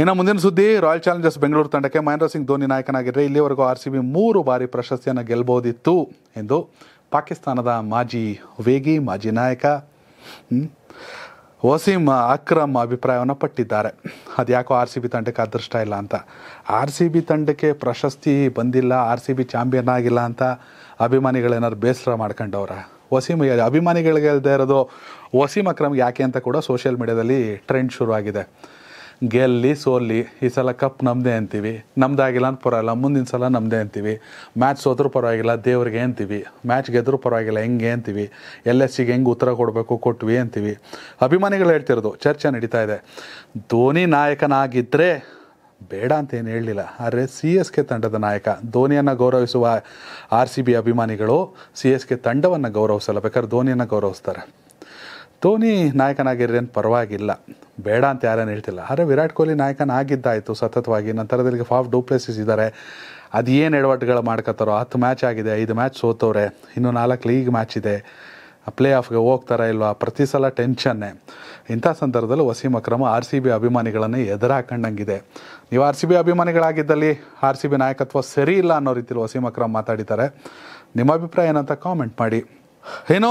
ಇನ್ನು ಮುಂದಿನ ಸುದ್ದಿ ರಾಯಲ್ ಚಾಲೆಂಜರ್ಸ್ ಬೆಂಗಳೂರು ತಂಡಕ್ಕೆ ಮಹೇಂದ್ರ ಸಿಂಗ್ ಧೋನಿ ನಾಯಕನಾಗಿದ್ದರೆ ಇಲ್ಲಿವರೆಗೂ ಆರ್ ಸಿ ಬಿ ಮೂರು ಬಾರಿ ಪ್ರಶಸ್ತಿಯನ್ನು ಗೆಲ್ಬೋದಿತ್ತು ಎಂದು ಪಾಕಿಸ್ತಾನದ ಮಾಜಿ ವೇಗಿ ಮಾಜಿ ನಾಯಕ ವಸೀಮ್ ಅಕ್ರಮ್ ಅಭಿಪ್ರಾಯವನ್ನು ಪಟ್ಟಿದ್ದಾರೆ ಅದ್ಯಾಕೋ ಆರ್ ಸಿ ಬಿ ತಂಡಕ್ಕೆ ಅದೃಷ್ಟ ಇಲ್ಲ ಅಂತ ಆರ್ ಸಿ ಬಿ ತಂಡಕ್ಕೆ ಪ್ರಶಸ್ತಿ ಬಂದಿಲ್ಲ ಆರ್ ಸಿ ಬಿ ಚಾಂಪಿಯನ್ ಆಗಿಲ್ಲ ಅಂತ ಅಭಿಮಾನಿಗಳೇನಾದ್ರು ಬೇಸರ ಮಾಡ್ಕೊಂಡವ್ರ ವಸೀಮ್ ಅಭಿಮಾನಿಗಳಿಗೆ ಇರೋದು ವಸೀಮ್ ಅಕ್ರಮ್ಗೆ ಯಾಕೆ ಅಂತ ಕೂಡ ಸೋಷಿಯಲ್ ಮೀಡಿಯಾದಲ್ಲಿ ಟ್ರೆಂಡ್ ಶುರುವಾಗಿದೆ ಗೆಲ್ಲಿ ಸೋಲಿ ಈ ಸಲ ಕಪ್ ನಮ್ಮದೇ ಅಂತೀವಿ ನಮ್ದಾಗಿಲ್ಲ ಅಂತ ಪರವಾಗಿಲ್ಲ ಮುಂದಿನ ಸಲ ನಮ್ಮದೇ ಅಂತೀವಿ ಮ್ಯಾಚ್ ಸೋದ್ರೂ ಪರವಾಗಿಲ್ಲ ದೇವ್ರಿಗೆ ಅಂತೀವಿ ಮ್ಯಾಚ್ ಗೆದ್ದರೂ ಪರವಾಗಿಲ್ಲ ಹೆಂಗೆ ಅಂತೀವಿ ಎಲ್ ಎಸ್ ಸಿಗೆ ಹೆಂಗೆ ಉತ್ತರ ಕೊಡಬೇಕು ಕೊಟ್ವಿ ಅಂತೀವಿ ಅಭಿಮಾನಿಗಳು ಹೇಳ್ತಿರೋದು ಚರ್ಚೆ ನಡೀತಾ ಇದೆ ಧೋನಿ ನಾಯಕನಾಗಿದ್ದರೆ ಬೇಡ ಅಂತ ಏನು ಹೇಳಲಿಲ್ಲ ಆದರೆ ಸಿ ಎಸ್ ಕೆ ತಂಡದ ನಾಯಕ ಧೋನಿಯನ್ನು ಗೌರವಿಸುವ ಆರ್ ಸಿ ಬಿ ಅಭಿಮಾನಿಗಳು ಸಿ ಎಸ್ ಕೆ ತಂಡವನ್ನು ಗೌರವಿಸಲ್ಲ ಬೇಕಾದ್ರೆ ಧೋನಿಯನ್ನು ಗೌರವಿಸ್ತಾರೆ ಧೋನಿ ನಾಯಕನಾಗಿರೋದೇನು ಪರವಾಗಿಲ್ಲ ಬೇಡ ಅಂತ ಯಾರೇನು ಹೇಳ್ತಿಲ್ಲ ಆದರೆ ವಿರಾಟ್ ಕೊಹ್ಲಿ ನಾಯಕನ ಆಗಿದ್ದಾಯಿತು ಸತತವಾಗಿ ನಂತರದಲ್ಲಿ ಫಾಫ್ ಡೂಪ್ಲೆಸಿಸ್ ಇದ್ದಾರೆ ಅದು ಏನು ಎಡವಟ್ಟುಗಳು ಮಾಡ್ಕೋತಾರೋ ಹತ್ತು ಮ್ಯಾಚ್ ಆಗಿದೆ ಐದು ಮ್ಯಾಚ್ ಸೋತವ್ರೆ ಇನ್ನೂ ನಾಲ್ಕು ಲೀಗ್ ಮ್ಯಾಚ್ ಇದೆ ಪ್ಲೇ ಆಫ್ಗೆ ಹೋಗ್ತಾರಾ ಇಲ್ವಾ ಪ್ರತಿ ಸಲ ಟೆನ್ಷನ್ನೇ ಇಂಥ ಸಂದರ್ಭದಲ್ಲಿ ವಸೀಮ್ ಅಕ್ರಮ ಆರ್ ಸಿ ಬಿ ಅಭಿಮಾನಿಗಳನ್ನು ಎದುರಾಕಂಡಂಗಿದೆ ನೀವು ಆರ್ ಸಿ ಬಿ ಅಭಿಮಾನಿಗಳಾಗಿದ್ದಲ್ಲಿ ಆರ್ ಸಿ ಬಿ ನಾಯಕತ್ವ ಸರಿ ಇಲ್ಲ ಅನ್ನೋ ರೀತಿಯಲ್ಲಿ ವಸೀಮ್ ಅಕ್ರಮ್ ಮಾತಾಡಿದ್ದಾರೆ ನಿಮ್ಮ ಅಭಿಪ್ರಾಯ ಏನಂತ ಕಾಮೆಂಟ್ ಮಾಡಿ ಏನೋ